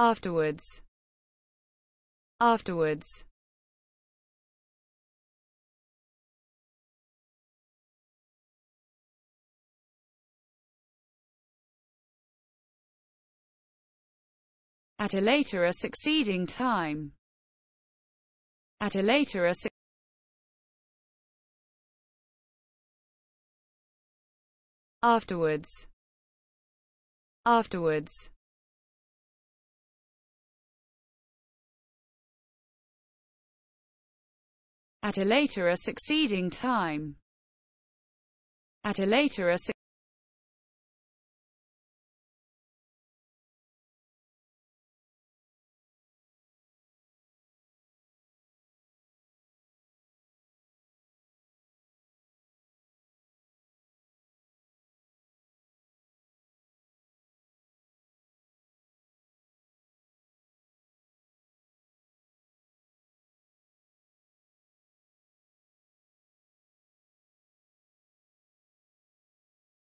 afterwards afterwards at a later a succeeding time at a later a afterwards afterwards At a later a succeeding time. At a later a